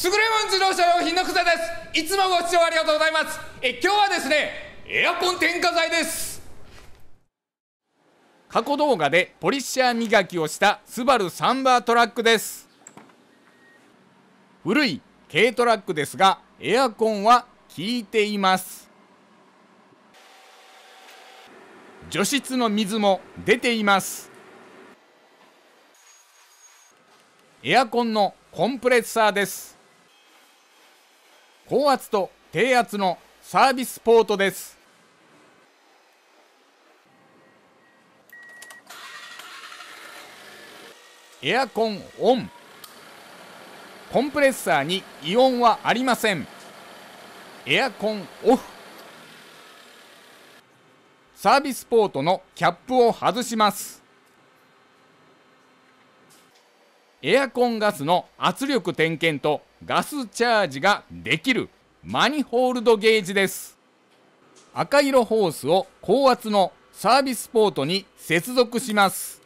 優れもん自動車用品の草ですいつもご視聴ありがとうございますえ今日はですねエアコン添加剤です過去動画でポリッシャー磨きをしたスバルサンバートラックです古い軽トラックですがエアコンは効いています除湿の水も出ていますエアコンのコンプレッサーです高圧と低圧のサービスポートですエアコンオンコンプレッサーに異音はありませんエアコンオフサービスポートのキャップを外しますエアコンガスの圧力点検とガスチャージができるマニホールドゲージです赤色ホースを高圧のサービスポートに接続します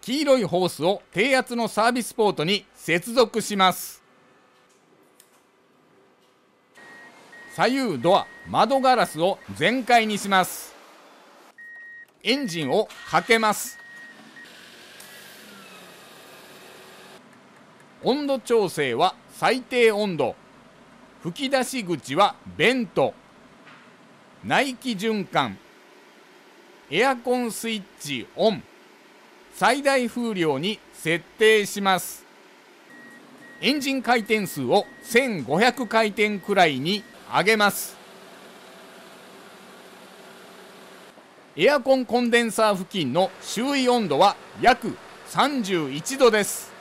黄色いホースを低圧のサービスポートに接続します左右ドア窓ガラスを全開にしますエンジンをかけます温度調整は最低温度吹き出し口はベント内気循環エアコンスイッチオン最大風量に設定しますエンジン回転数を1500回転くらいに上げますエアコンコンデンサー付近の周囲温度は約31度です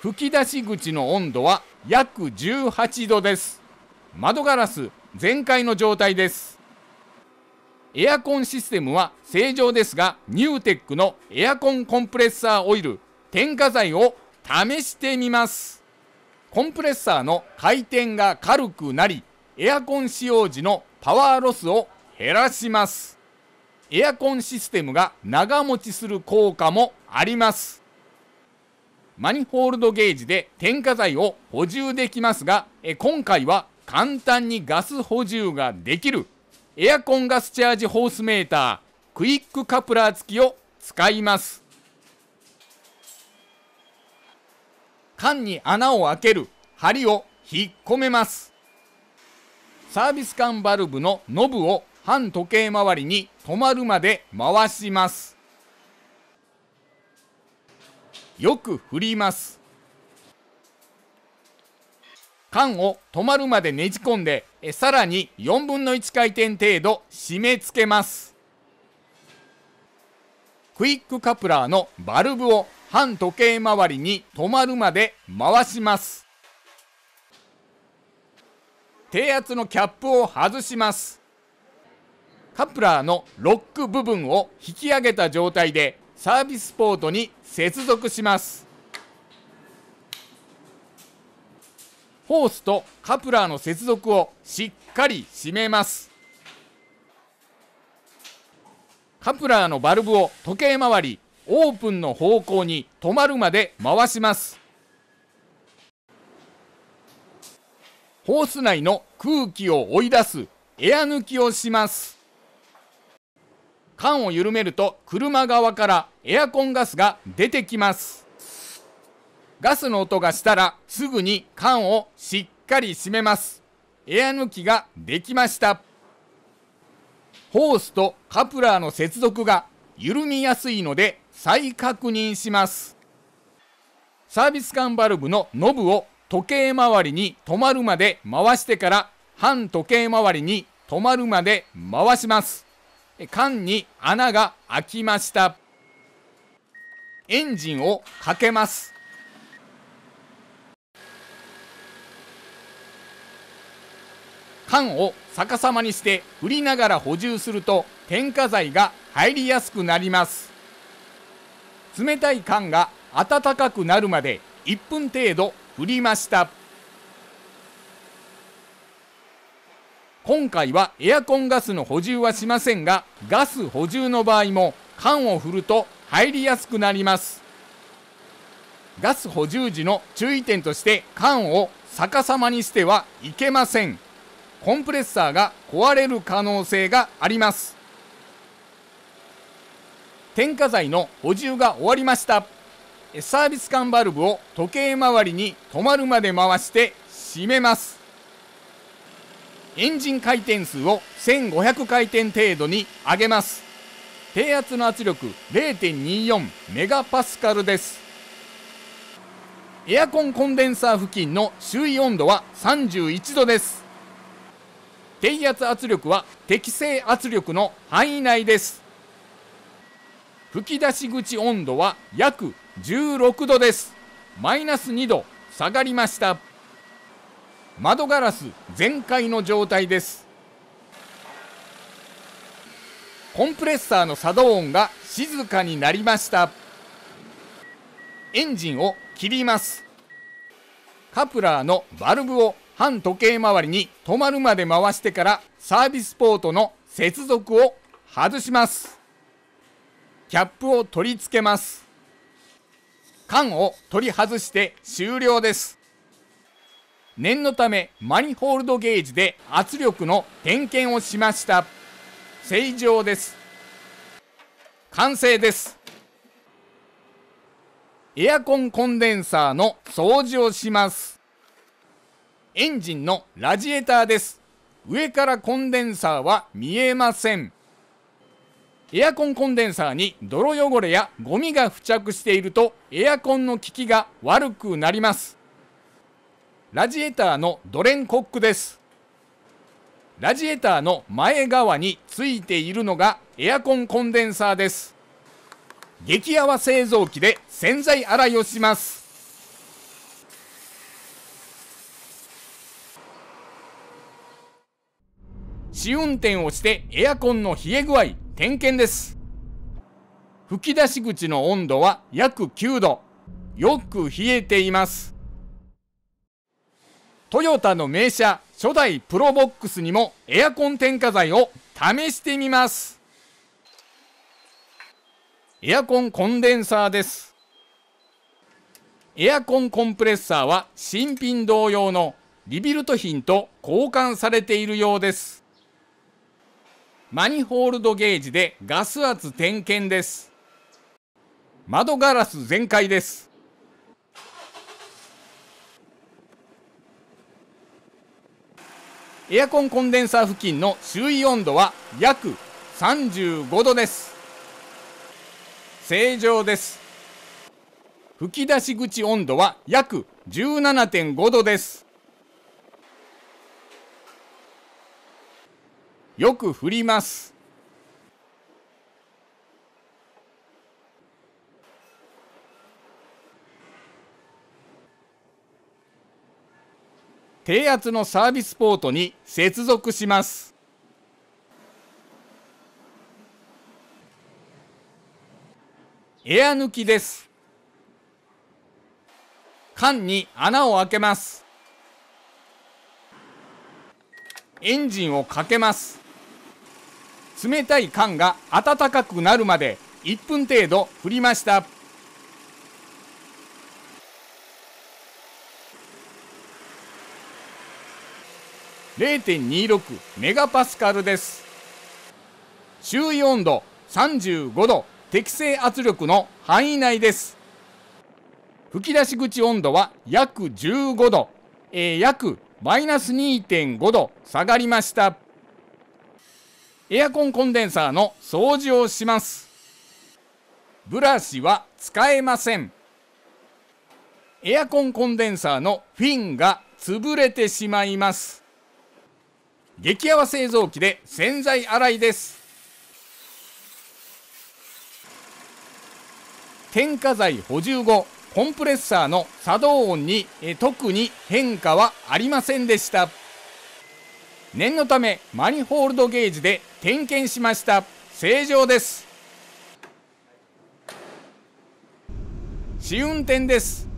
吹き出し口の温度は約18度です窓ガラス全開の状態ですエアコンシステムは正常ですがニューテックのエアコンコンプレッサーオイル添加剤を試してみますコンプレッサーの回転が軽くなりエアコン使用時のパワーロスを減らします。エアコンシステムが長持ちする効果もあります。マニホールドゲージで添加剤を補充できますが、今回は簡単にガス補充ができるエアコンガスチャージホースメータークイックカプラー付きを使います。缶に穴を開ける針を引っ込めます。サービス缶バルブのノブを反時計回りに止まるまで回しますよく振ります缶を止まるまでねじ込んでえさらに4分の1回転程度締め付けますクイックカプラーのバルブを反時計回りに止まるまで回します低圧のキャップを外しますカプラーのロック部分を引き上げた状態でサービスポートに接続しますホースとカプラーの接続をしっかり締めますカプラーのバルブを時計回りオープンの方向に止まるまで回しますホース内の空気を追い出すエア抜きをします缶を緩めると車側からエアコンガスが出てきますガスの音がしたらすぐに缶をしっかり閉めますエア抜きができましたホースとカプラーの接続が緩みやすいので再確認しますサービス管バルブのノブを時計回りに止まるまで回してから反時計回りに止まるまで回します缶に穴が開きましたエンジンをかけます缶を逆さまにして振りながら補充すると添加剤が入りやすくなります冷たい缶が暖かくなるまで1分程度振りました今回はエアコンガスの補充はしませんがガス補充の場合も缶を振ると入りやすくなりますガス補充時の注意点として缶を逆さまにしてはいけませんコンプレッサーが壊れる可能性があります添加剤の補充が終わりましたサービス管バルブを時計回りに止まるまで回して閉めますエンジン回転数を1500回転程度に上げます低圧の圧力0.24メガパスカルですエアコンコンデンサー付近の周囲温度は31度です低圧圧力は適正圧力の範囲内です吹き出し口温度は約16度ですマイナス2度下がりました窓ガラス全開の状態ですコンプレッサーの作動音が静かになりましたエンジンを切りますカプラーのバルブを反時計回りに止まるまで回してからサービスポートの接続を外しますキャップを取り付けます缶を取り外して終了です念のためマニホールドゲージで圧力の点検をしました正常です完成ですエアコンコンデンサーの掃除をしますエンジンのラジエーターです上からコンデンサーは見えませんエアコンコンデンサーに泥汚れやゴミが付着しているとエアコンの効きが悪くなりますラジエーターのドレンコックですラジエーターの前側についているのがエアコンコンデンサーです激泡製造機で洗剤洗いをします試運転をしてエアコンの冷え具合点検です吹き出し口の温度は約9度よく冷えていますトヨタの名車初代プロボックスにもエアコン添加剤を試してみますエアコンコンデンサーですエアコンコンプレッサーは新品同様のリビルト品と交換されているようですマニホールドゲージでガス圧点検です窓ガラス全開ですエアコンコンデンサー付近の周囲温度は約35度です正常です吹き出し口温度は約17.5度ですよく振ります低圧のサービスポートに接続しますエア抜きです缶に穴を開けますエンジンをかけます冷たい缶が暖かくなるまで1分程度振りました0.26メガパスカルです周囲温度35度適正圧力の範囲内です吹き出し口温度は約15度、えー、約マイナス2.5度下がりましたエアコンコンデンサーの掃除をしますブラシは使えませんエアコンコンデンサーのフィンが潰れてしまいます激泡製造機で洗剤洗いです添加剤補充後コンプレッサーの作動音に特に変化はありませんでした念のためマニホールドゲージで点検しました正常です試運転です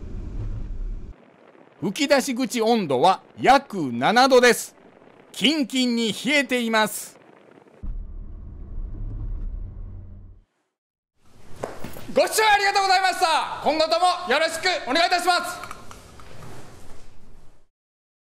吹き出し口温度は約7度ですキンキンに冷えていますご視聴ありがとうございました今後ともよろしくお願いいたします